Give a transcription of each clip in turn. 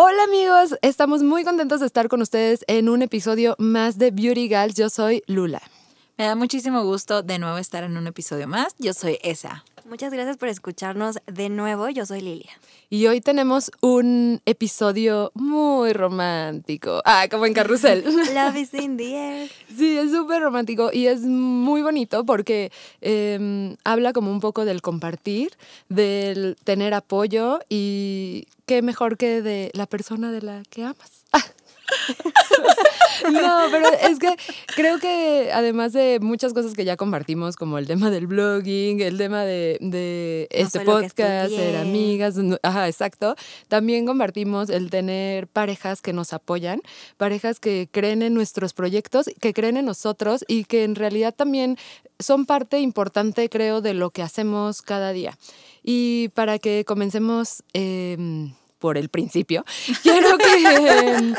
Hola amigos, estamos muy contentos de estar con ustedes en un episodio más de Beauty Girls. Yo soy Lula. Me da muchísimo gusto de nuevo estar en un episodio más. Yo soy Esa. Muchas gracias por escucharnos de nuevo. Yo soy Lilia. Y hoy tenemos un episodio muy romántico. Ah, como en Carrusel. Love is in the air. Sí, es súper romántico y es muy bonito porque em, habla como un poco del compartir, del tener apoyo y qué mejor que de la persona de la que amas. No, pero es que creo que además de muchas cosas que ya compartimos, como el tema del blogging, el tema de, este podcast, ser amigas, ajá, exacto, también compartimos el tener parejas que nos apoyan, parejas que creen en nuestros proyectos, que creen en nosotros y que en realidad también son parte importante, creo, de lo que hacemos cada día. Y para que comencemos... Eh, por el principio, quiero que...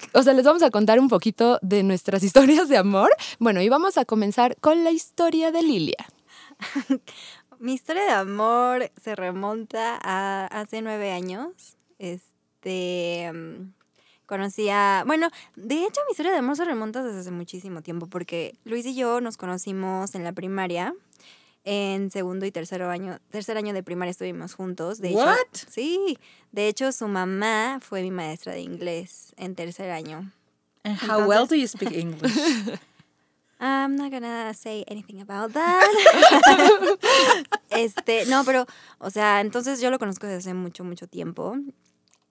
o sea, les vamos a contar un poquito de nuestras historias de amor. Bueno, y vamos a comenzar con la historia de Lilia. Mi historia de amor se remonta a hace nueve años. Este. Mm, conocía. Bueno, de hecho, mi historia de amor se remonta desde hace muchísimo tiempo, porque Luis y yo nos conocimos en la primaria. En segundo y tercero año, tercer año de primaria estuvimos juntos. De sí. De hecho, su mamá fue mi maestra de inglés en tercer año. how well do you speak English? I'm not gonna say anything about that. este, no, pero, o sea, entonces yo lo conozco desde hace mucho, mucho tiempo.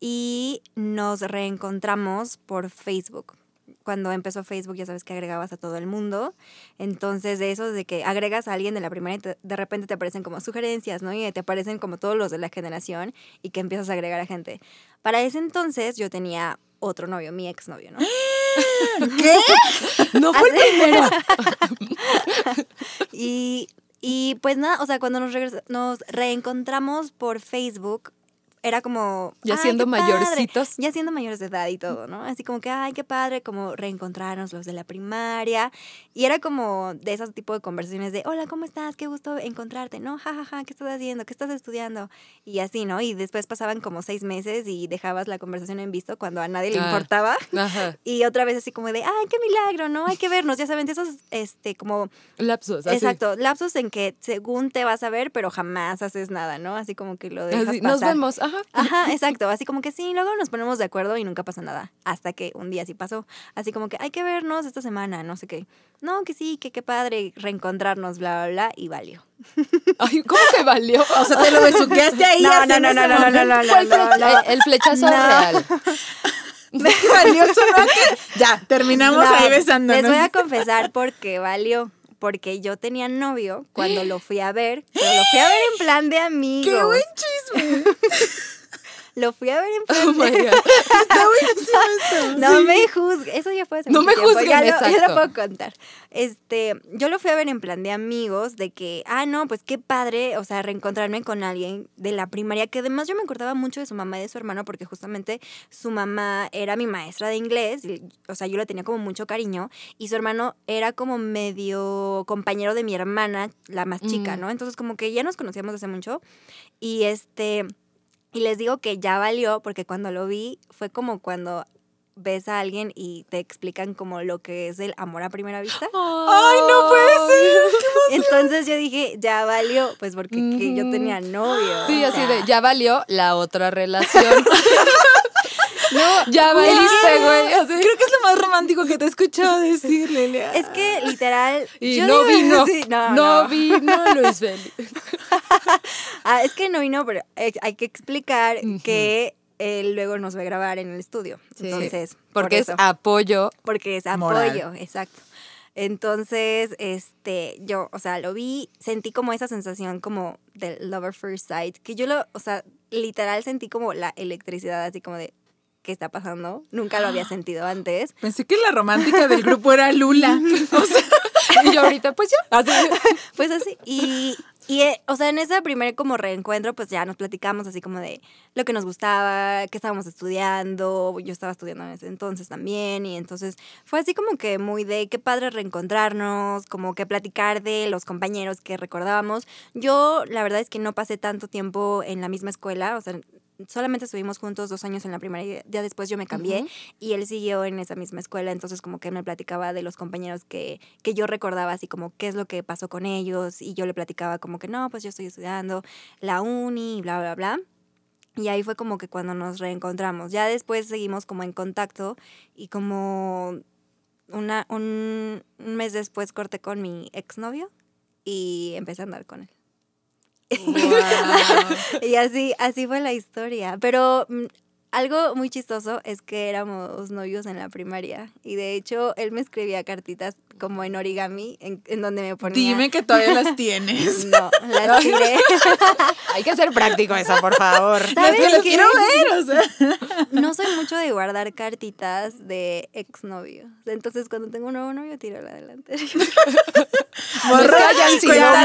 Y nos reencontramos por Facebook cuando empezó Facebook, ya sabes que agregabas a todo el mundo. Entonces, de eso, de que agregas a alguien de la primera y de repente te aparecen como sugerencias, ¿no? Y te aparecen como todos los de la generación y que empiezas a agregar a gente. Para ese entonces yo tenía otro novio, mi exnovio, ¿no? ¿Qué? no fue el primero. y, pues nada, o sea, cuando nos, nos reencontramos por Facebook, era como... Ya siendo mayorcitos. Ya siendo mayores de edad y todo, ¿no? Así como que, ay, qué padre, como reencontrarnos los de la primaria. Y era como de esos tipo de conversaciones de, hola, ¿cómo estás? Qué gusto encontrarte, ¿no? Ja, ja, ja, ¿qué estás haciendo? ¿Qué estás estudiando? Y así, ¿no? Y después pasaban como seis meses y dejabas la conversación en visto cuando a nadie le ah, importaba. Ajá. Y otra vez así como de, ay, qué milagro, ¿no? Hay que vernos. Ya saben, esos, este, como... Lapsos. Así. Exacto, lapsos en que según te vas a ver, pero jamás haces nada, ¿no? Así como que lo dejas Nos vemos, Ajá. exacto. Así como que sí, luego nos ponemos de acuerdo y nunca pasa nada. Hasta que un día sí pasó. Así como que hay que vernos esta semana, no sé qué. No, que sí, que qué padre reencontrarnos, bla, bla, bla, y valió. Ay, ¿cómo que valió? O sea, te lo besuqueaste ahí. No, no, no, no, no, no, no, no, no, El flechazo real. ¿Valió su Ya, terminamos ahí besándonos. Les voy a confesar por qué valió porque yo tenía novio cuando lo fui a ver, pero lo fui a ver en plan de amigo. ¡Qué buen chisme! Lo fui a ver en Oh No me juzgues. Eso ya fue hace No me juzgues. Ya, lo, puedo contar. Este, yo lo fui a ver en plan de amigos, de que, ah, no, pues qué padre, o sea, reencontrarme con alguien de la primaria, que además yo me acordaba mucho de su mamá y de su hermano, porque justamente su mamá era mi maestra de inglés, o sea, yo la tenía como mucho cariño, y su hermano era como medio compañero de mi hermana, la más chica, mm. ¿no? Entonces, como que ya nos conocíamos hace mucho, y este y les digo que ya valió porque cuando lo vi fue como cuando ves a alguien y te explican como lo que es el amor a primera vista. ¡Ay, no puede ser! Entonces yo dije, ya valió, pues porque yo tenía novio. Sí, así de, ya valió la otra relación. No, ya valiste, güey. creo que es lo más romántico que te he escuchado decir, Lele. Es que literal. Y no vino. no, vi, no, vino Luis ah, es que no no, pero hay que explicar que él luego nos va a grabar en el estudio. Entonces. Porque es apoyo. Porque es apoyo, exacto. Entonces, este, yo, o sea, lo vi, sentí como esa sensación como del lover first sight, que yo lo, o sea, literal sentí como la electricidad, así como de, ¿qué está pasando? Nunca lo había sentido antes. Pensé que la romántica del grupo era Lula. y yo ahorita, pues yo. Ah, pues así. Y, y, eh, o sea, en ese primer como reencuentro, pues ya nos platicamos así como de lo que nos gustaba, qué estábamos estudiando, yo estaba estudiando en ese entonces también, y entonces fue así como que muy de qué padre reencontrarnos, como que platicar de los compañeros que recordábamos. Yo, la verdad es que no pasé tanto tiempo en la misma escuela, o sea, solamente estuvimos juntos dos años en la primaria ya después yo me cambié y él siguió en esa misma escuela, entonces como que me platicaba de los compañeros que, yo recordaba, así como qué es lo que pasó con ellos y yo le platicaba como que no, pues yo estoy estudiando la uni y bla, bla, bla. Y ahí fue como que cuando nos reencontramos. Ya después seguimos como en contacto y como una, un mes después corté con mi exnovio y empecé a andar con él. y así, así fue la historia. Pero mm, algo muy chistoso es que éramos novios en la primaria y de hecho él me escribía cartitas como en origami en, donde me ponía Dime que todavía las tienes. no, las tiré. Hay que ser práctico eso, por favor. quiero ver, o sea. No soy mucho de guardar cartitas de exnovio. Entonces cuando tengo un nuevo novio tiro la delantera. Borra ya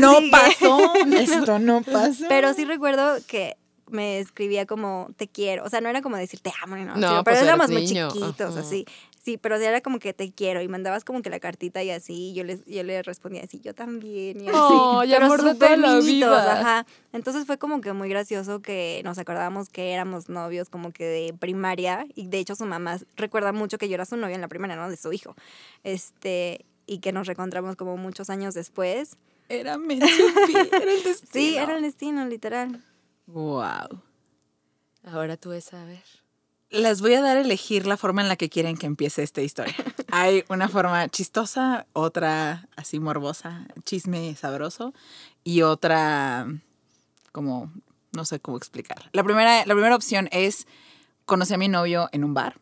no, no pasó, esto no pasó. Pero sí recuerdo que me escribía como te quiero. O sea, no era como decir te amo, no, no pues, pero éramos muy chiquitos, así. Sí, pero era como que te quiero y mandabas como que la cartita y así, y yo les le respondía así, yo también y así. Oh, pero la ajá. Entonces fue como que muy gracioso que nos acordábamos que éramos novios como que de primaria y de hecho su mamá recuerda mucho que yo era su novia en la primaria, no de su hijo. Este, y que nos reencontramos como muchos años después. Era mentira, era el destino. Sí, era el destino, literal. Wow. Ahora tú ves a ver. Les voy a dar a elegir la forma en la que quieren que empiece esta historia. Hay una forma chistosa, otra así morbosa, chisme sabroso y otra como no sé cómo explicar. La primera, la primera opción es conocí a mi novio en un bar.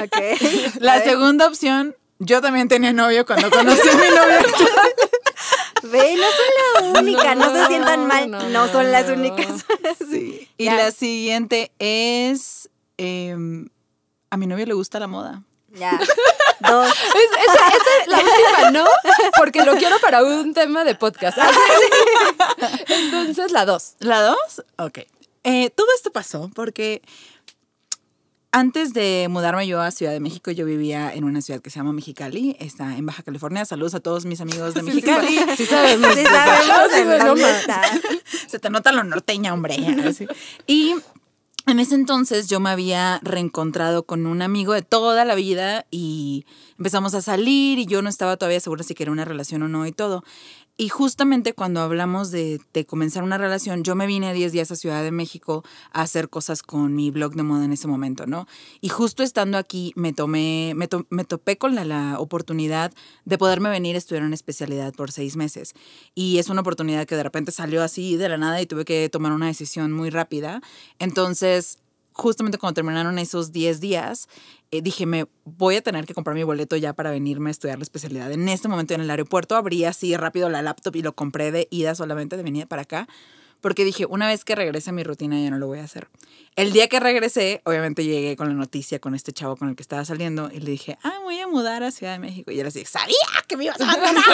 la segunda opción, yo también tenía novio cuando conocí a mi novio. Ve, no son la única, no, se sientan mal, no, son las únicas. Y la siguiente es, em, a mi novia le gusta la moda. Ya. Dos. esa, es la última, ¿no? Porque lo quiero para un tema de podcast. Entonces, la dos. ¿La dos? Ok. Eh, todo esto pasó porque antes de mudarme yo a Ciudad de México, yo vivía en una ciudad que se llama Mexicali, está en Baja California. Saludos a todos mis amigos de Mexicali. Sí, sí Sí Se te nota lo norteña, hombre. Y en ese entonces yo me había reencontrado con un amigo de toda la vida y empezamos a salir y yo no estaba todavía segura si quería una relación o no y todo. Y justamente cuando hablamos de, comenzar una relación, yo me vine a 10 días a Ciudad de México a hacer cosas con mi blog de moda en ese momento, ¿no? Y justo estando aquí me tomé, me, topé con la, oportunidad de poderme venir a estudiar una especialidad por seis meses. Y es una oportunidad que de repente salió así de la nada y tuve que tomar una decisión muy rápida. Entonces, justamente cuando terminaron esos 10 días, eh, dije, me voy a tener que comprar mi boleto ya para venirme a estudiar la especialidad. En este momento en el aeropuerto abrí así rápido la laptop y lo compré de ida solamente, de venida para acá porque dije, una vez que regrese a mi rutina ya no lo voy a hacer. El día que regresé, obviamente llegué con la noticia con este chavo con el que estaba saliendo y le dije, ah, voy a mudar a Ciudad de México. Y él así, sabía que me ibas a abandonar.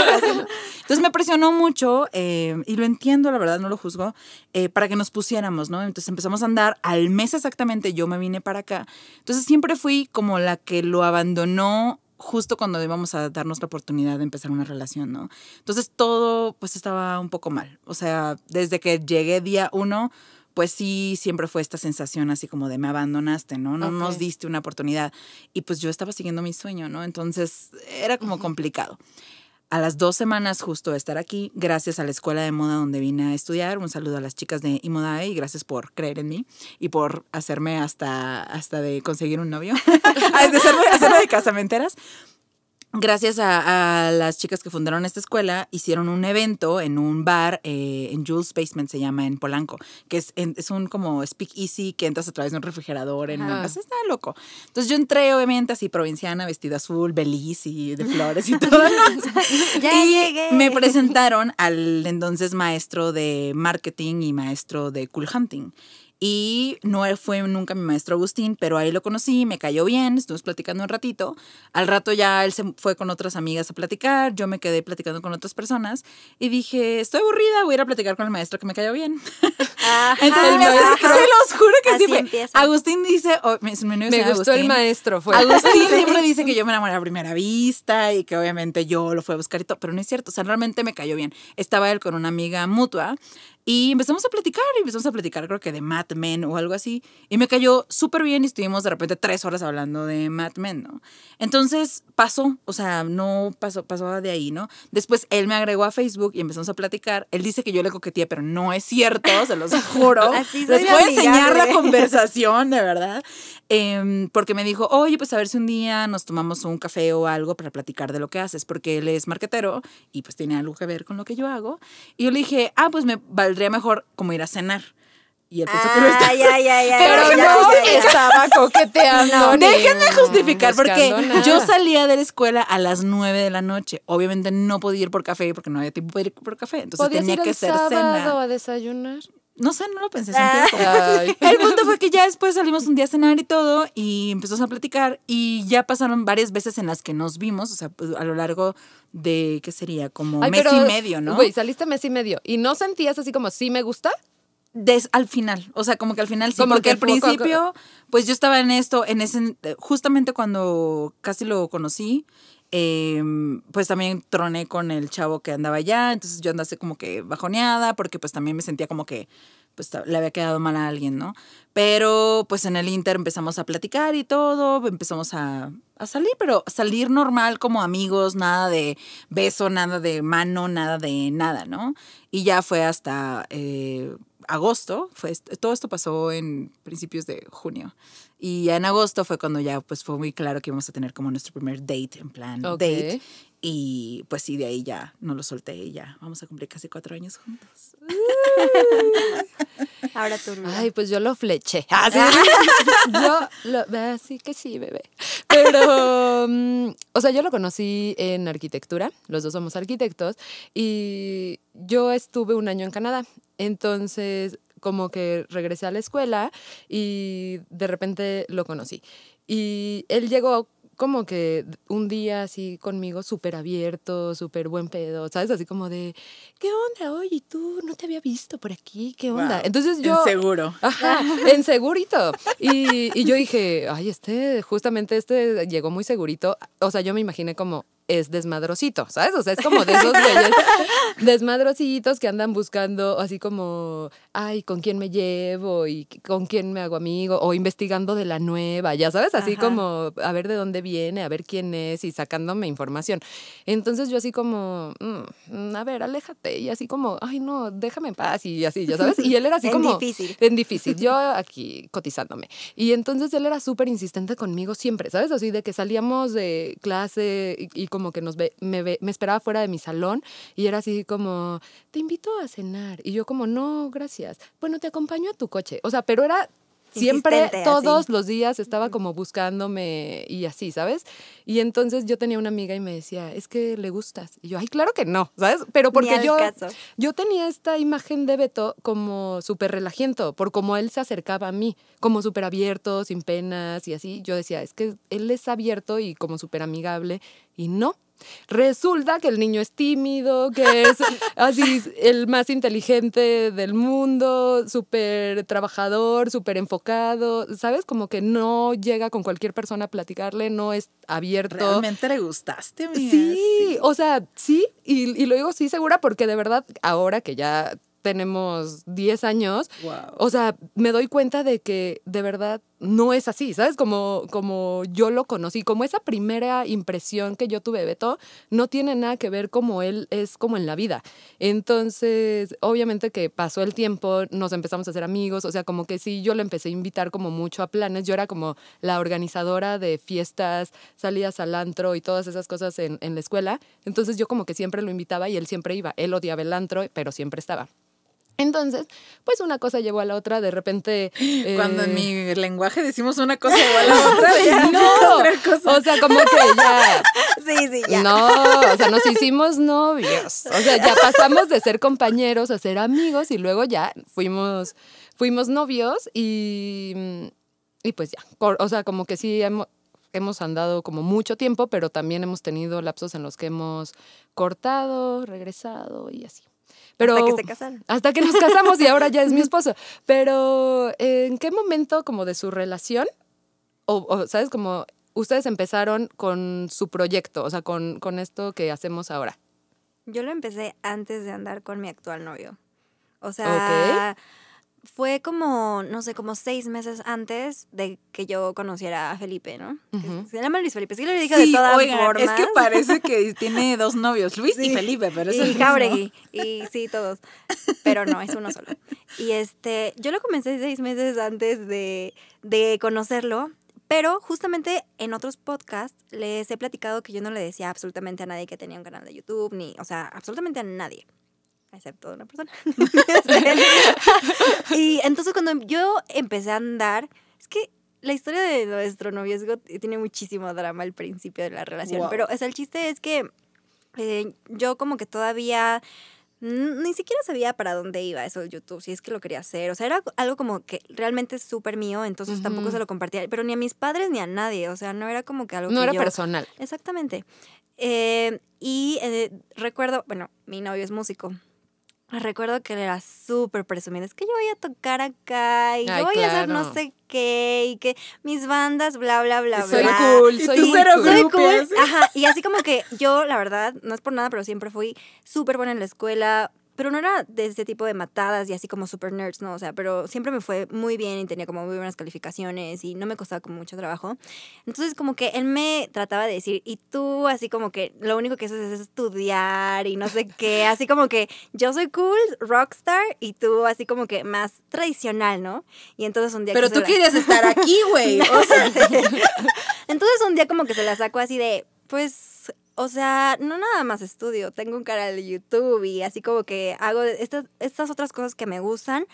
Entonces me presionó mucho eh, y lo entiendo, la verdad, no lo juzgo, eh, para que nos pusiéramos, ¿no? Entonces empezamos a andar al mes exactamente, yo me vine para acá. Entonces siempre fui como la que lo abandonó justo cuando íbamos a darnos la oportunidad de empezar una relación, ¿no? Entonces todo pues estaba un poco mal. O sea, desde que llegué día uno, pues sí, siempre fue esta sensación así como de me abandonaste, ¿no? No nos diste una oportunidad. Y pues yo estaba siguiendo mi sueño, ¿no? Entonces era como complicado a las dos semanas justo de estar aquí, gracias a la escuela de moda donde vine a estudiar, un saludo a las chicas de Imodae y gracias por creer en mí y por hacerme hasta, hasta de conseguir un novio, de hacerme, hacerme de casamenteras gracias a, las chicas que fundaron esta escuela, hicieron un evento en un bar eh, en Jules Basement, se llama en Polanco, que es, un como speak easy que entras a través de un refrigerador en Está loco. Entonces yo entré, obviamente, así provinciana, vestida azul, beliz y de flores y todo. y llegué. Me presentaron al entonces maestro de marketing y maestro de cool hunting. Y no e, fue nunca mi maestro Agustín, pero ahí lo conocí, me cayó bien, estuvimos platicando un ratito. Al rato ya él se fue con otras amigas a platicar, yo me quedé platicando con otras personas y dije, estoy aburrida, voy a ir a platicar con el maestro que me cayó bien. Ah, Entonces, el maestro, se los juro que sí fue. Agustín dice, me gustó el maestro, fue. Agustín siempre dice que yo me enamoré a primera vista y que obviamente yo lo fui a buscar y todo, pero no es cierto, o sea, realmente me cayó bien. Estaba él con una amiga mutua y empezamos a platicar, y empezamos a platicar creo que de Mad Men o algo así. Y me cayó súper bien y estuvimos de repente tres horas hablando de Mad Men, ¿no? Entonces pasó, o sea, no pasó, pasó de ahí, ¿no? Después él me agregó a Facebook y empezamos a platicar. Él dice que yo le coqueteé, pero no es cierto, se los juro. Les voy a enseñar la conversación, de verdad. Em, porque me dijo, oye, pues a ver si un día nos tomamos un café o algo para platicar de lo que haces, porque él es marquetero y pues tiene algo que ver con lo que yo hago. Y yo le dije, ah, pues me Tendría mejor como ir a cenar. Y él pensó que no estaba coqueteando. déjenme justificar, porque yo salía de la escuela a las 9 de la noche. Obviamente no podía ir por café porque no había tiempo para ir por café. Entonces tenía que ser cena. a desayunar? No sé, no lo pensé. El punto fue que ya después salimos un día a cenar y todo y empezamos a platicar y ya pasaron varias veces en las que nos vimos, o sea, pues, a lo largo de, ¿qué sería? Como mes y medio, ¿no? Güey, saliste mes y medio. ¿Y no sentías así como, sí me gusta? Des, al final, o sea, como que al final sí, porque al principio, pues yo estaba en esto, en ese, justamente cuando casi lo conocí, em, pues también troné con el chavo que andaba allá, entonces yo andase como que bajoneada, porque pues también me sentía como que pues le había quedado mal a alguien, ¿no? Pero pues en el Inter empezamos a platicar y todo, empezamos a, salir, pero salir normal como amigos, nada de beso, nada de mano, nada de nada, ¿no? Y ya fue hasta eh, agosto, fue, todo esto pasó en principios de junio. Y en agosto fue cuando ya pues fue muy claro que íbamos a tener como nuestro primer date, en plan date. Y pues sí, de ahí ya no lo solté y ya vamos a cumplir casi cuatro años juntos. Ahora tú. Ay, pues yo lo fleché. Ah, yo lo, así ah, que sí, bebé. Pero, mm, o sea, yo lo conocí en arquitectura, los dos somos arquitectos, y yo estuve un año en Canadá. Entonces, como que regresé a la escuela y de repente lo conocí. Y él llegó como que un día así conmigo súper abierto, súper buen pedo, ¿sabes? Así como de, ¿qué onda? hoy? ¿Y tú no te había visto por aquí, ¿qué onda? Entonces yo... seguro Ajá, en segurito. Y, y yo dije, ay, este, justamente este llegó muy segurito. O sea, yo me imaginé como, es desmadrosito, ¿sabes? O sea, es como de esos desmadrositos que andan buscando así como, ay, ¿con quién me llevo? ¿Y con quién me hago amigo? O investigando de la nueva, ya sabes, así como a ver de dónde viene, a ver quién es y sacándome información. Entonces yo así como, mm, a ver, aléjate. Y así como, ay, no, déjame en paz y así, ya sabes. Y él era así en como... difícil. En difícil. Yo aquí cotizándome. Y entonces él era súper insistente conmigo siempre, ¿sabes? Así de que salíamos de clase y, y como que nos ve, me, me esperaba fuera de mi salón y era así como, te invito a cenar. Y yo como, no, gracias. Bueno, te acompaño a tu coche. O sea, pero era Siempre, todos los días estaba como buscándome y así, ¿sabes? Y entonces yo tenía una amiga y me decía, es que le gustas. Y yo, ay, claro que no, ¿sabes? Pero porque yo, yo tenía esta imagen de Beto como súper relajiento, por cómo él se acercaba a mí, como súper abierto, sin penas y así. Yo decía, es que él es abierto y como súper amigable. Y no, Resulta que el niño es tímido, que es así el más inteligente del mundo, súper trabajador, súper enfocado, ¿sabes? Como que no llega con cualquier persona a platicarle, no es abierto. Realmente le gustaste, Sí, sí, o sea, sí, y, lo digo sí segura porque de verdad ahora que ya tenemos 10 años. O sea, me doy cuenta de que de verdad no es así, ¿sabes? Como, como yo lo conocí, como esa primera impresión que yo tuve de Beto, no tiene nada que ver como él es como en la vida. Entonces, obviamente que pasó el tiempo, nos empezamos a hacer amigos, o sea, como que sí, yo le empecé a invitar como mucho a planes, yo era como la organizadora de fiestas, salidas al antro y todas esas cosas en, en la escuela, entonces yo como que siempre lo invitaba y él siempre iba, él odiaba el antro, pero siempre estaba. Entonces, pues una cosa llevó a la otra, de repente... Cuando en eh, mi lenguaje decimos una cosa llevó a la otra, ya no, otra cosa. o sea, como que ya... Sí, sí, ya. No, o sea, nos hicimos novios, o sea, ya pasamos de ser compañeros a ser amigos y luego ya fuimos, fuimos novios y, pues ya, o sea, como que sí hemos andado como mucho tiempo, pero también hemos tenido lapsos en los que hemos cortado, regresado y así hasta que se casan. Hasta que nos casamos y ahora ya es mi esposo. Pero, ¿en qué momento como de su relación? O, ¿sabes? Como ustedes empezaron con su proyecto, o sea, con, con esto que hacemos ahora. Yo lo empecé antes de andar con mi actual novio. O sea, fue como, no sé, como seis meses antes de que yo conociera a Felipe, ¿no? Se llama Luis Felipe, sí lo dije de Es que parece que tiene dos novios, Luis y Felipe, pero es Y el y sí, todos. Pero no, es uno solo. Y este, yo lo comencé seis meses antes de, de conocerlo. Pero justamente en otros podcasts les he platicado que yo no le decía absolutamente a nadie que tenía un canal de YouTube, ni, o sea, absolutamente a nadie excepto de una persona. y entonces cuando yo empecé a andar, es que la historia de nuestro noviazgo tiene muchísimo drama al principio de la relación, pero o el chiste es que eh, yo como que todavía ni siquiera sabía para dónde iba eso de YouTube, si es que lo quería hacer. O sea, era algo como que realmente es súper mío, entonces tampoco se lo compartía, pero ni a mis padres ni a nadie. O sea, no era como que algo. No era personal. Exactamente. Eh, y eh, recuerdo, bueno, mi novio es músico. Recuerdo que era súper presumida. Es que yo voy a tocar acá y yo voy a hacer no sé qué y que mis bandas, bla, bla, bla, soy Cool, soy cool, soy cool. Ajá, y así como que yo, la verdad, no es por nada, pero siempre fui súper buena en la escuela, pero no era de ese tipo de matadas y así como super nerds, ¿no? O sea, pero siempre me fue muy bien y tenía como muy buenas calificaciones y no me costaba como mucho trabajo. Entonces como que él me trataba de decir, y tú así como que lo único que haces es estudiar y no sé qué, así como que yo soy cool, rockstar, y tú así como que más tradicional, ¿no? Y entonces un día... Pero tú querías estar aquí, güey. sea... entonces un día como que se la sacó así de, pues o sea, no nada más estudio, tengo un canal de YouTube y así como que hago estas, estas otras cosas que me gustan,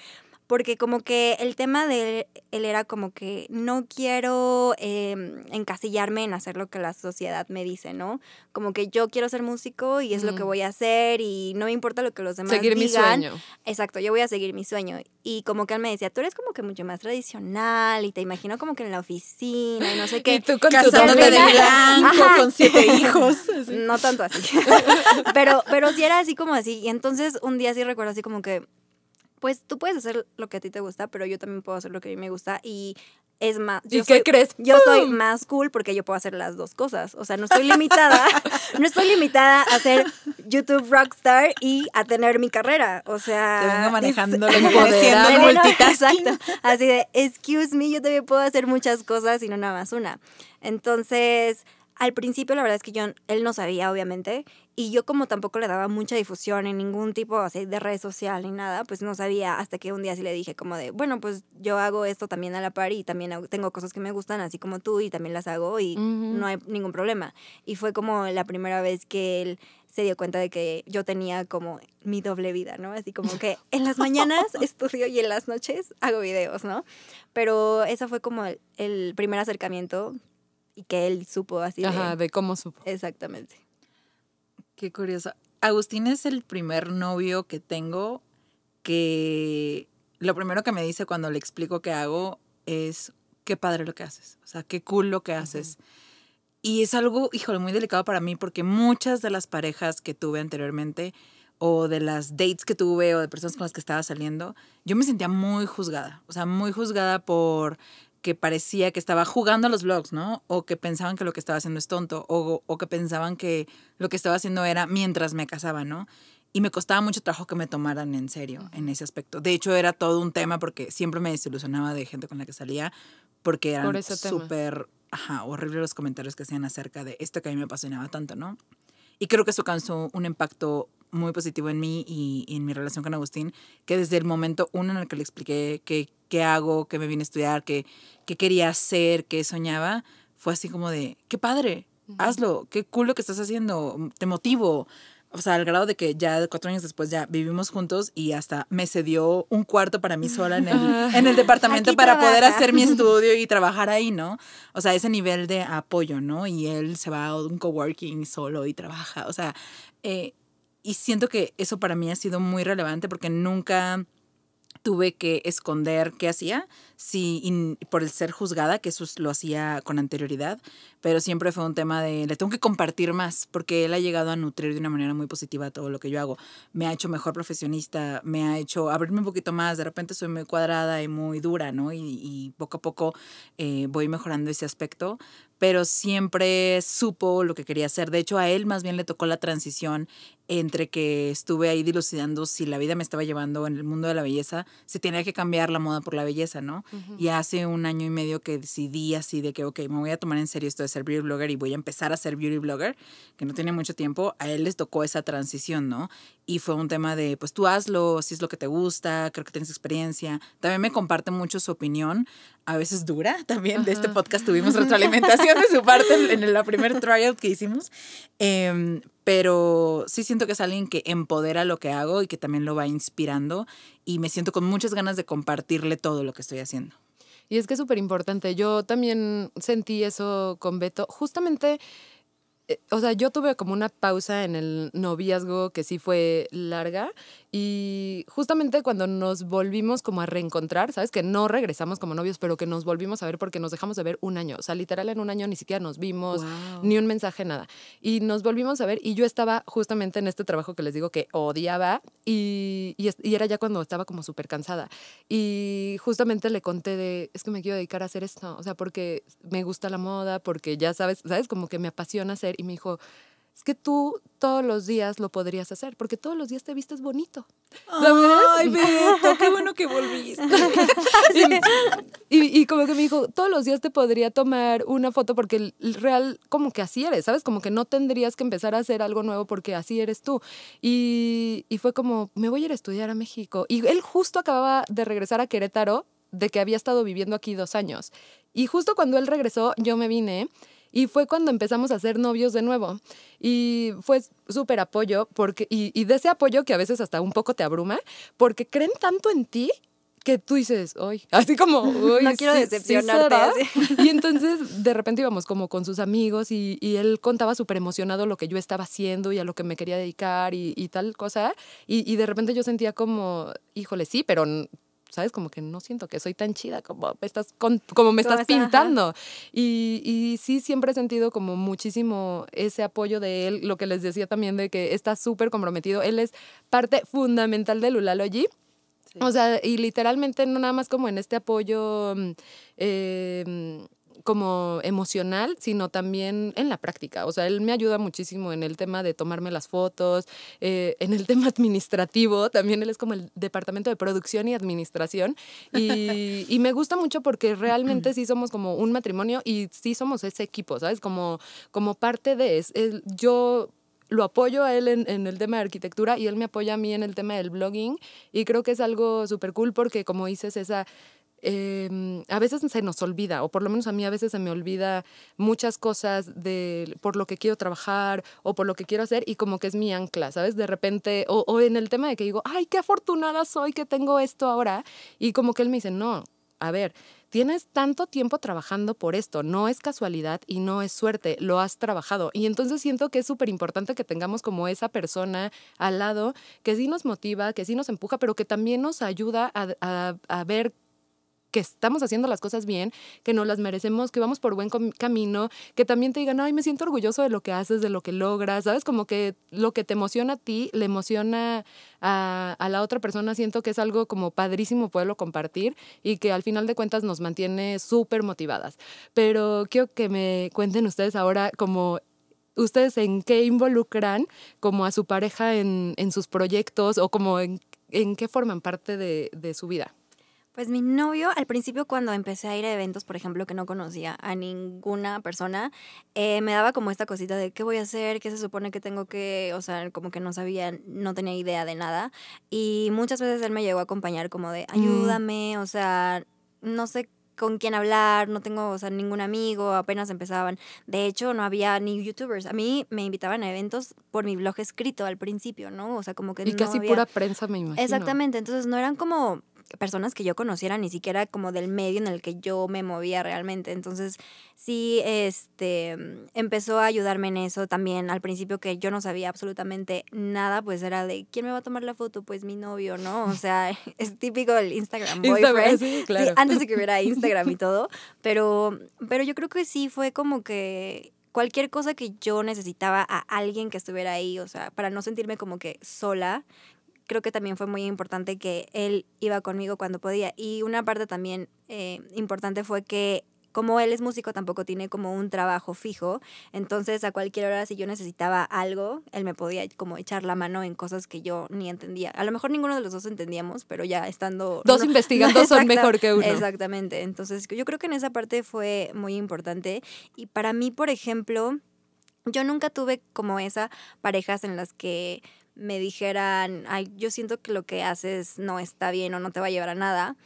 porque como que el tema de él era como que no quiero em, encasillarme en hacer lo que la sociedad me dice, ¿no? Como que yo quiero ser músico y es lo que voy a hacer y no me importa lo que los demás seguir digan. Seguir mi sueño. Exacto, yo voy a seguir mi sueño. Y como que él me decía, tú eres como que mucho más tradicional y te imagino como que en la oficina y no sé qué. Y tú con tu de blanco, con siete hijos. No tanto así. pero, pero sí era así como así. Y entonces un día sí recuerdo así como que pues tú puedes hacer lo que a ti te gusta, pero yo también puedo hacer lo que a mí me gusta y es más. ¿Y qué crees? Yo soy más cool porque yo puedo hacer las dos cosas. O sea, no estoy limitada, no estoy limitada a ser YouTube rockstar y a tener mi carrera. O sea. Te vengo manejando es, que exacto. Así de, excuse me, yo también puedo hacer muchas cosas y no nada más una. Entonces, al principio la verdad es que yo, él no sabía, obviamente, y yo como tampoco le daba mucha difusión en ningún tipo de red social ni nada, pues no sabía hasta que un día sí le dije como de, bueno, pues yo hago esto también a la par y también tengo cosas que me gustan así como tú y también las hago y no hay ningún problema. Y fue como la primera vez que él se dio cuenta de que yo tenía como mi doble vida, ¿no? Así como que en las mañanas estudio y en las noches hago videos, ¿no? Pero ese fue como el primer acercamiento y que él supo así. Ajá, de, cómo supo. Exactamente. Qué curioso. Agustín es el primer novio que tengo que lo primero que me dice cuando le explico qué hago es qué padre lo que haces, o sea, qué cool lo que haces. Y es algo, híjole, muy delicado para mí porque muchas de las parejas que tuve anteriormente o de las dates que tuve o de personas con las que estaba saliendo, yo me sentía muy juzgada, o sea, muy juzgada por que parecía que estaba jugando a los blogs, ¿no? O que pensaban que lo que estaba haciendo es tonto, o, que pensaban que lo que estaba haciendo era mientras me casaba, ¿no? Y me costaba mucho trabajo que me tomaran en serio en ese aspecto. De hecho, era todo un tema porque siempre me desilusionaba de gente con la que salía porque eran Por súper horribles los comentarios que hacían acerca de esto que a mí me apasionaba tanto, ¿no? Y creo que eso causó un impacto muy positivo en mí y, en mi relación con Agustín, que desde el momento uno en el que le expliqué qué, hago, qué me vine a estudiar, qué, que quería hacer, qué soñaba, fue así como de, qué padre, hazlo, qué cool lo que estás haciendo, mm, te motivo. O sea, al grado de que ya cuatro años después ya vivimos juntos y hasta me cedió un cuarto para mí sola en el, en el departamento para poder hacer mi estudio y trabajar ahí, ¿no? O sea, ese nivel de apoyo, ¿no? Y él se va a un coworking solo y trabaja. O sea, eh, y siento que eso para mí ha sido muy relevante porque nunca tuve que esconder qué hacía, si, por el ser juzgada, que eso lo hacía con anterioridad, pero siempre fue un tema de, le tengo que compartir más, porque él ha llegado a nutrir de una manera muy positiva todo lo que yo hago. Me ha hecho mejor profesionista, me ha hecho abrirme un poquito más, de repente soy muy cuadrada y muy dura, ¿no? Y, poco a poco eh, voy mejorando ese aspecto, pero siempre supo lo que quería hacer. De hecho, a él más bien le tocó la transición entre que estuve ahí dilucidando si la vida me estaba llevando en el mundo de la belleza, si tenía que cambiar la moda por la belleza, ¿no? Y hace un año y medio que decidí así de que, ok, me voy a tomar en serio esto de ser beauty blogger y voy a empezar a ser beauty blogger, que no tiene mucho tiempo, a él les tocó esa transición, ¿no? Y fue un tema de, pues tú hazlo, si es lo que te gusta, creo que tienes experiencia. También me comparte mucho su opinión, a veces dura también. De este podcast tuvimos retroalimentación de su parte en la primer tryout que hicimos. Em, pero sí siento que es alguien que empodera lo que hago y que también lo va inspirando. Y me siento con muchas ganas de compartirle todo lo que estoy haciendo. Y es que es súper importante. Yo también sentí eso con Beto. Justamente eh, o sea, yo tuve como una pausa en el noviazgo que sí fue larga y justamente cuando nos volvimos como a reencontrar, ¿sabes? Que no regresamos como novios, pero que nos volvimos a ver porque nos dejamos de ver un año. O sea, literal en un año ni siquiera nos vimos, ni un mensaje, nada. Y nos volvimos a ver y yo estaba justamente en este trabajo que les digo que odiaba y, y, y era ya cuando estaba como súper cansada. Y justamente le conté de, es que me quiero dedicar a hacer esto, o sea, porque me gusta la moda, porque ya sabes, ¿sabes? Como que me apasiona hacer. Y me dijo, es que tú todos los días lo podrías hacer, porque todos los días te vistes bonito. Ay, Beto, qué bueno que volviste. y, como que me dijo, todos los días te podría tomar una foto porque el, real, como que así eres, ¿sabes? Como que no tendrías que empezar a hacer algo nuevo porque así eres tú. Y, y fue como, me voy a ir a estudiar a México. Y él justo acababa de regresar a Querétaro, de que había estado viviendo aquí dos años. Y justo cuando él regresó, yo me vine. Y fue cuando empezamos a ser novios de nuevo. Y fue súper apoyo, porque, y, de ese apoyo que a veces hasta un poco te abruma, porque creen tanto en ti que tú dices, hoy, así como, Uy, no quiero decepcionarte. y entonces de repente íbamos como con sus amigos y, él contaba súper emocionado lo que yo estaba haciendo y a lo que me quería dedicar y, tal cosa. Y, y, de repente yo sentía como, híjole, sí, pero ¿sabes? Como que no siento que soy tan chida como me estás, como me estás pintando. Y, y, sí, siempre he sentido como muchísimo ese apoyo de él, lo que les decía también de que está súper comprometido. Él es parte fundamental de Lulaloji. allí. O sea, y literalmente no nada más como en este apoyo... Eh, como emocional, sino también en la práctica. O sea, él me ayuda muchísimo en el tema de tomarme las fotos, eh, en el tema administrativo, también él es como el departamento de producción y administración. Y, me gusta mucho porque realmente sí somos como un matrimonio y sí somos ese equipo, ¿sabes? Como, como parte de... Es, yo lo apoyo a él en, en, el tema de arquitectura y él me apoya a mí en el tema del blogging y creo que es algo súper cool porque como dices, esa Em, a veces se nos olvida, o por lo menos a mí a veces se me olvida muchas cosas de por lo que quiero trabajar o por lo que quiero hacer y como que es mi ancla, ¿sabes? De repente, o, en el tema de que digo, ay, qué afortunada soy que tengo esto ahora, y como que él me dice, no, a ver, tienes tanto tiempo trabajando por esto, no es casualidad y no es suerte, lo has trabajado. Y entonces siento que es súper importante que tengamos como esa persona al lado que sí nos motiva, que sí nos empuja, pero que también nos ayuda a, a ver que estamos haciendo las cosas bien, que nos las merecemos, que vamos por buen camino, que también te digan, ay, me siento orgulloso de lo que haces, de lo que logras, ¿sabes? Como que lo que te emociona a ti, le emociona a, la otra persona, siento que es algo como padrísimo poderlo compartir y que al final de cuentas nos mantiene súper motivadas. Pero quiero que me cuenten ustedes ahora como ustedes en qué involucran como a su pareja en, sus proyectos o como en, qué forman parte de su vida. Pues mi novio, al principio cuando empecé a ir a eventos, por ejemplo, que no conocía a ninguna persona, eh, me daba como esta cosita de qué voy a hacer, qué se supone que tengo que, o sea, como que no sabía, no tenía idea de nada. Y muchas veces él me llegó a acompañar como de mm. ayúdame, o sea, no sé con quién hablar, no tengo, o sea, ningún amigo, apenas empezaban. De hecho, no había ni youtubers. A mí me invitaban a eventos por mi blog escrito al principio, ¿no? O sea, como que... Y casi pura prensa, me imagino. Exactamente, entonces no eran como personas que yo conociera, ni siquiera como del medio en el que yo me movía realmente. Entonces, sí, este, mm, empezó a ayudarme en eso también. Al principio que yo no sabía absolutamente nada, pues era de, ¿quién me va a tomar la foto? Pues mi novio, ¿no? O sea, es típico el Instagram boyfriend. antes de que hubiera Instagram y todo, pero, pero yo creo que sí fue como que cualquier cosa que yo necesitaba a alguien que estuviera ahí, o sea, para no sentirme como que sola, creo que también fue muy importante que él iba conmigo cuando podía. Y una parte también eh, importante fue que como él es músico, tampoco tiene como un trabajo fijo. Entonces, a cualquier hora, si yo necesitaba algo, él me podía como echar la mano en cosas que yo ni entendía. A lo mejor ninguno de los dos entendíamos, pero ya estando... Dos investigando son mejor que uno. Exactamente. Entonces, yo creo que en esa parte fue muy importante. Y para mí, por ejemplo, yo nunca tuve como esa parejas en las que me dijeran, ay, yo siento que lo que haces no está bien o no te va a llevar a nada.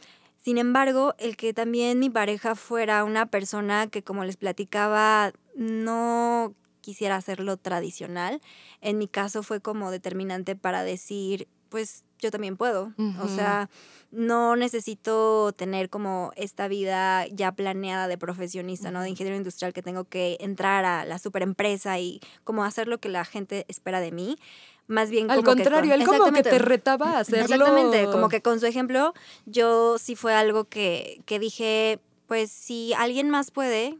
Sin embargo, el que también mi pareja fuera una persona que, como les platicaba, no quisiera hacerlo tradicional, en mi caso fue como determinante para decir, pues yo también puedo. O sea, no necesito tener como esta vida ya planeada de profesionista, ¿no? De ingeniero industrial que tengo que entrar a la super empresa y como hacer lo que la gente espera de mí. Más bien Al como contrario, que él como que te retaba a hacerlo. Exactamente, como que con su ejemplo, yo sí fue algo que, que dije, pues si alguien más puede,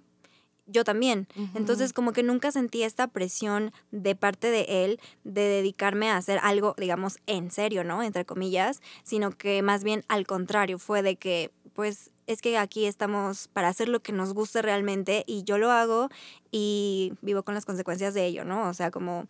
yo también. Entonces, como que nunca sentí esta presión de parte de él de dedicarme a hacer algo, digamos, en serio, ¿no? Entre comillas, sino que más bien al contrario, fue de que, pues, es que aquí estamos para hacer lo que nos guste realmente y yo lo hago y vivo con las consecuencias de ello, ¿no? O sea, como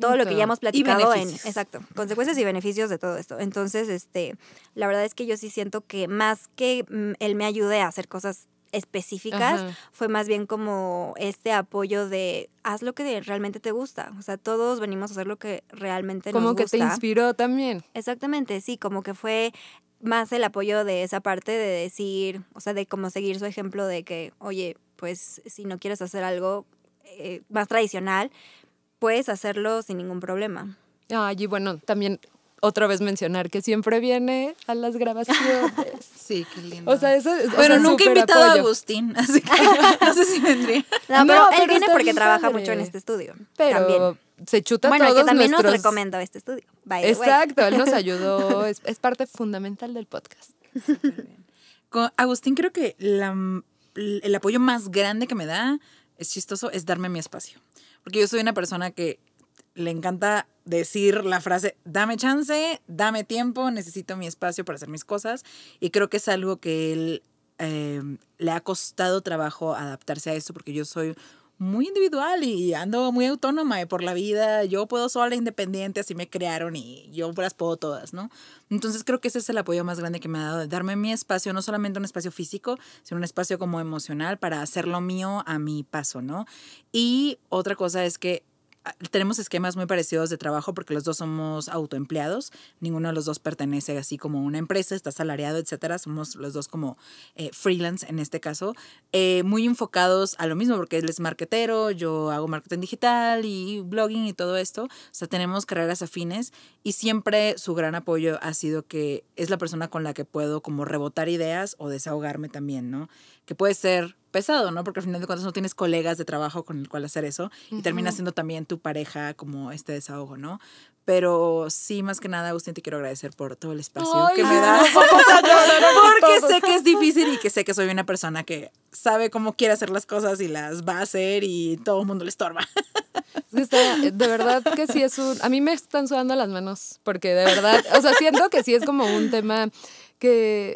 todo lo que ya hemos platicado en exacto consecuencias y beneficios de todo esto entonces este la verdad es que yo sí siento que más que mm, él me ayude a hacer cosas específicas, fue más bien como este apoyo de haz lo que realmente te gusta. O sea, todos venimos a hacer lo que realmente nos gusta. Como que te inspiró también. Exactamente, sí, como que fue más el apoyo de esa parte de decir, o sea, de como seguir su ejemplo de que, oye, pues si no quieres hacer algo eh, más tradicional, puedes hacerlo sin ningún problema. Ah, y bueno, también otra vez mencionar que siempre viene a las grabaciones. Sí, qué lindo. O sea, eso es, Pero nunca he invitado a Agustín, así que no sé si vendría. No, pero, él viene porque trabaja mucho en este estudio. Pero se chuta bueno, yo que también nos este estudio. Exacto, él nos ayudó, es, parte fundamental del podcast. Agustín creo que el apoyo más grande que me da, es chistoso, es darme mi espacio. Porque yo soy una persona que le encanta decir la frase, dame chance, dame tiempo, necesito mi espacio para hacer mis cosas. Y creo que es algo que él em, le ha costado trabajo adaptarse a eso porque yo soy muy individual y ando muy autónoma y por la vida. Yo puedo sola, independiente, así me crearon y yo las puedo todas, ¿no? Entonces creo que ese es el apoyo más grande que me ha dado, darme mi espacio, no solamente un espacio físico, sino un espacio como emocional para hacer lo mío a mi paso, ¿no? Y otra cosa es que tenemos esquemas muy parecidos de trabajo porque los dos somos autoempleados, ninguno de los dos pertenece así como a una empresa, está salariado, etcétera, somos los dos como eh, freelance en este caso, eh, muy enfocados a lo mismo porque él es marketero, yo hago marketing digital y blogging y todo esto, o sea, tenemos carreras afines y siempre su gran apoyo ha sido que es la persona con la que puedo como rebotar ideas o desahogarme también, ¿no? que puede ser pesado, ¿no? Porque al final de cuentas no tienes colegas de trabajo con el cual hacer eso y termina siendo también tu pareja como este desahogo, ¿no? Pero sí, más que nada, Agustín, te quiero agradecer por todo el espacio que me das. porque sé que es difícil y que sé que soy una persona que sabe cómo quiere hacer las cosas y las va a hacer y todo el mundo le estorba. Eh, de verdad que sí es un... A mí me están sudando las manos porque de verdad, o sea, siento que sí es como un tema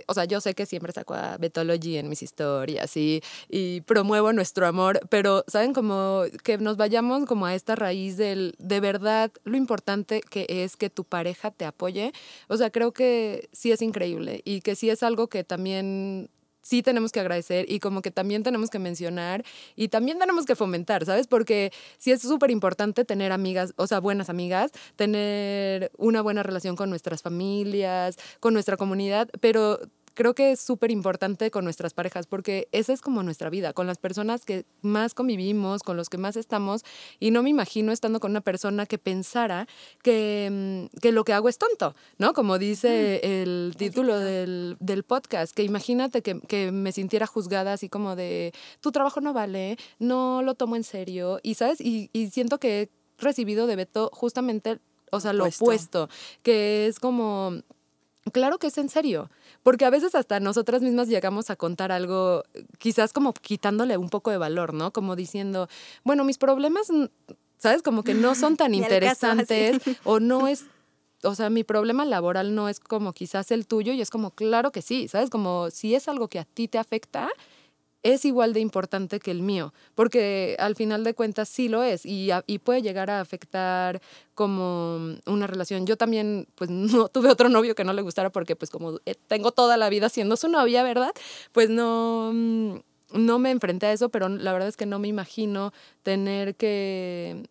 o sea, yo sé que siempre saco a Betology en mis historias y, y promuevo nuestro amor, pero saben como que nos vayamos como a esta raíz del de verdad lo importante que es que tu pareja te apoye. O sea, creo que sí es increíble y que sí es algo que también sí tenemos que agradecer y como que también tenemos que mencionar y también tenemos que fomentar, ¿sabes? Porque sí es súper importante tener amigas, o sea, buenas amigas, tener una buena relación con nuestras familias, con nuestra comunidad, pero creo que es súper importante con nuestras parejas porque esa es como nuestra vida, con las personas que más convivimos, con los que más estamos y no me imagino estando con una persona que pensara que, mm, lo que hago es tonto, ¿no? Como mm. dice el título del, podcast, que imagínate que, me sintiera juzgada así como de tu trabajo no vale, no lo tomo en serio y, ¿sabes? Y, siento que he recibido de veto justamente, o sea, lo opuesto que es como Claro que es en serio, porque a veces hasta nosotras mismas llegamos a contar algo, quizás como quitándole un poco de valor, ¿no? Como diciendo, bueno, mis problemas, ¿sabes? Como que no son tan interesantes o no es o sea, mi problema laboral no es como quizás el tuyo y es como, claro que sí, ¿sabes? Como si es algo que a ti te afecta, es igual de importante que el mío, porque al final de cuentas sí lo es y, puede llegar a afectar como mm, una relación. Yo también, pues no tuve otro novio que no le gustara porque pues como eh, tengo toda la vida siendo su novia, ¿verdad? Pues no, mm, no me enfrenté a eso, pero la verdad es que no me imagino tener que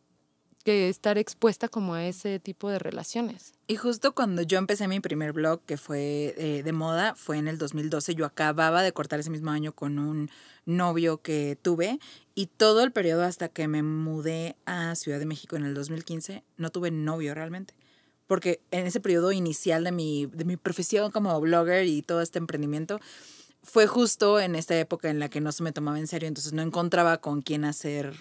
que estar expuesta como a ese tipo de relaciones. Y justo cuando yo empecé mi primer blog, que fue eh, de moda, fue en el 2012, yo acababa de cortar ese mismo año con un novio que tuve y todo el periodo hasta que me mudé a Ciudad de México en el 2015, no tuve novio realmente porque en ese periodo inicial de mi, de mi profesión como blogger y todo este emprendimiento, fue justo en esta época en la que no se me tomaba en serio, entonces no encontraba con quién hacer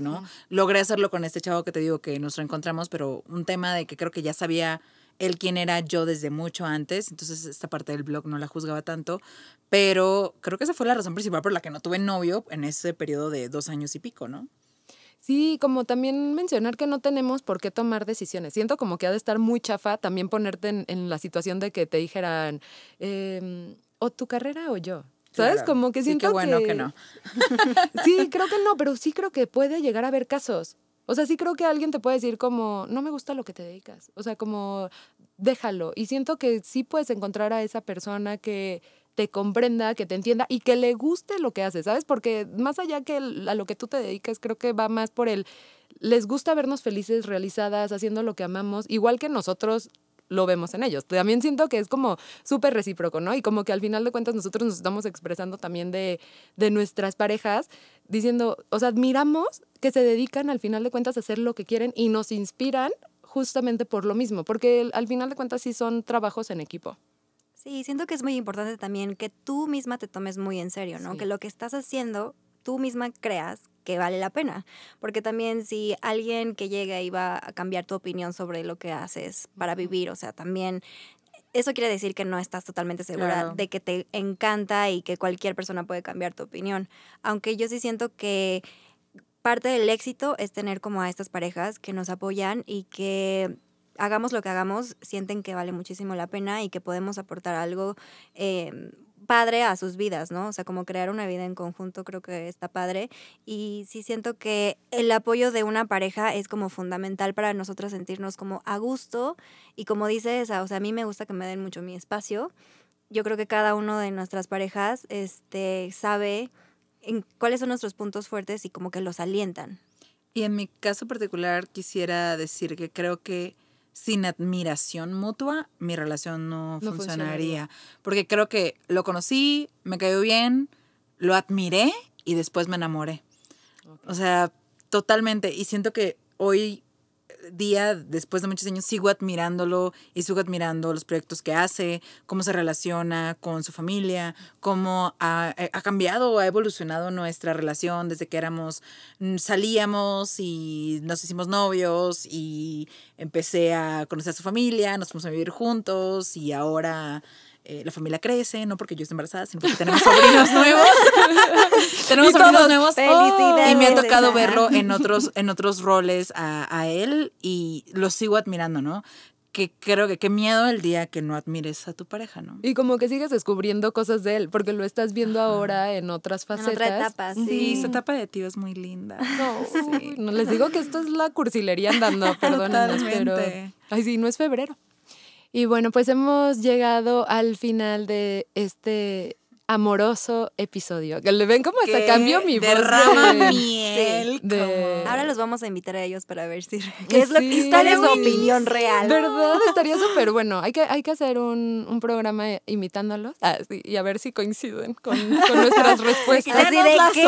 ¿no? Logré hacerlo con este chavo que te digo que nos reencontramos, pero un tema de que creo que ya sabía él quién era yo desde mucho antes, entonces esta parte del blog no la juzgaba tanto, pero creo que esa fue la razón principal por la que no tuve novio en ese periodo de dos años y pico, ¿no? Sí, como también mencionar que no tenemos por qué tomar decisiones. Siento como que ha de estar muy chafa también ponerte en, la situación de que te dijeran, em, o tu carrera o yo. ¿Sabes? Como que siento sí, qué bueno que... no. sí, creo que no, pero sí creo que puede llegar a haber casos. O sea, sí creo que alguien te puede decir como, no me gusta lo que te dedicas. O sea, como, déjalo. Y siento que sí puedes encontrar a esa persona que te comprenda, que te entienda y que le guste lo que haces, ¿sabes? Porque más allá que a lo que tú te dedicas, creo que va más por el, les gusta vernos felices, realizadas, haciendo lo que amamos, igual que nosotros lo vemos en ellos. También siento que es como súper recíproco, ¿no? Y como que al final de cuentas nosotros nos estamos expresando también de, nuestras parejas, diciendo, o sea, admiramos que se dedican al final de cuentas a hacer lo que quieren y nos inspiran justamente por lo mismo, porque al final de cuentas sí son trabajos en equipo. Sí, siento que es muy importante también que tú misma te tomes muy en serio, ¿no? Que lo que estás haciendo, tú misma creas que vale la pena. Porque también si alguien que llega y va a cambiar tu opinión sobre lo que haces para vivir, o sea, también eso quiere decir que no estás totalmente segura de que te encanta y que cualquier persona puede cambiar tu opinión. Aunque yo sí siento que parte del éxito es tener como a estas parejas que nos apoyan y que hagamos lo que hagamos, sienten que vale muchísimo la pena y que podemos aportar algo. Em, padre a sus vidas, ¿no? O sea, como crear una vida en conjunto creo que está padre. Y sí siento que el apoyo de una pareja es como fundamental para nosotros sentirnos como a gusto. Y como dices, o sea, a mí me gusta que me den mucho mi espacio. Yo creo que cada uno de nuestras parejas este, sabe en cuáles son nuestros puntos fuertes y como que los alientan. Y en mi caso particular quisiera decir que creo que sin admiración mutua, mi relación no, funcionaría. Porque creo que lo conocí, me cayó bien, lo admiré y después me enamoré. O sea, totalmente. Y siento que hoy día, después de muchos años, sigo admirándolo y sigo admirando los proyectos que hace, cómo se relaciona con su familia, cómo ha, eh, ha cambiado, ha evolucionado nuestra relación desde que éramos, mm, salíamos y nos hicimos novios y empecé a conocer a su familia, nos fuimos a vivir juntos y ahora eh, la familia crece, no porque yo esté embarazada, sino porque tenemos sobrinos nuevos. tenemos sobrinos nuevos. y me ha tocado verlo en otros, en otros roles a, él y lo sigo admirando, ¿no? que creo que qué miedo el día que no admires a tu pareja, ¿no? Y como que sigues descubriendo cosas de él, porque lo estás viendo ahora en otras facetas. En otra etapa, sí. sí. su etapa de tío es muy linda. No, les digo que esto es la cursilería andando, perdónenme. pero ay sí, no es febrero. Y bueno, pues hemos llegado al final de este amoroso episodio. que le ¿Ven como hasta cambió mi voz? miel. Ahora los vamos a invitar a ellos para ver si eh, es lo que está su opinión real. ¿Verdad? Estaría súper bueno. Hay que, hay que hacer un, programa eh, imitándolos ah, y a ver si coinciden con, nuestras respuestas. ¿Así de qué?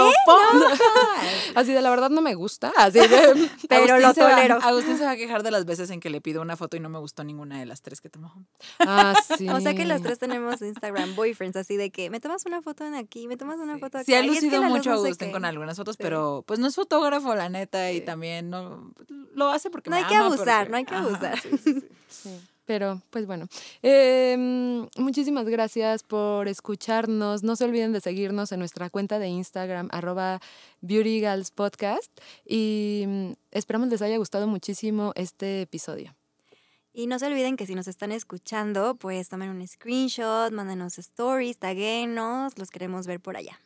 Así de la verdad no me gusta. Así de, Pero lo tolero. Agustín se va a quejar de las veces en que le pido una foto y no me gustó ninguna de las tres que tomó. Ah, O sea que las tres tenemos Instagram boyfriends, así de que me tomas una foto en aquí, me tomas una foto acá. Sí, ha lucido mucho a con algunas fotos, pero pues no es fotógrafo, la neta, y también no lo hace porque no hay que abusar, no hay que abusar. pero pues bueno, em, muchísimas gracias por escucharnos. No se olviden de seguirnos en nuestra cuenta de Instagram, arroba Beauty Girls Podcast. Y mm, esperamos les haya gustado muchísimo este episodio. Y no se olviden que si nos están escuchando, pues tomen un screenshot, mándenos stories, taguenos, los queremos ver por allá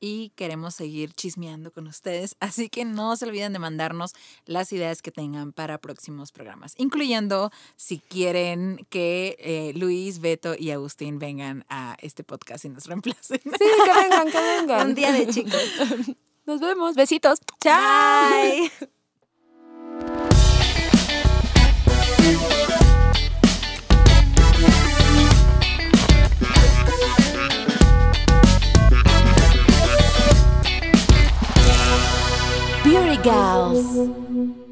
y queremos seguir chismeando con ustedes, así que no se olviden de mandarnos las ideas que tengan para próximos programas, incluyendo si quieren que eh, Luis, Beto y Agustín vengan a este podcast y nos reemplacen. Sí, que vengan, que vengan. Un día de chicos. Nos vemos, besitos. Chao. gals.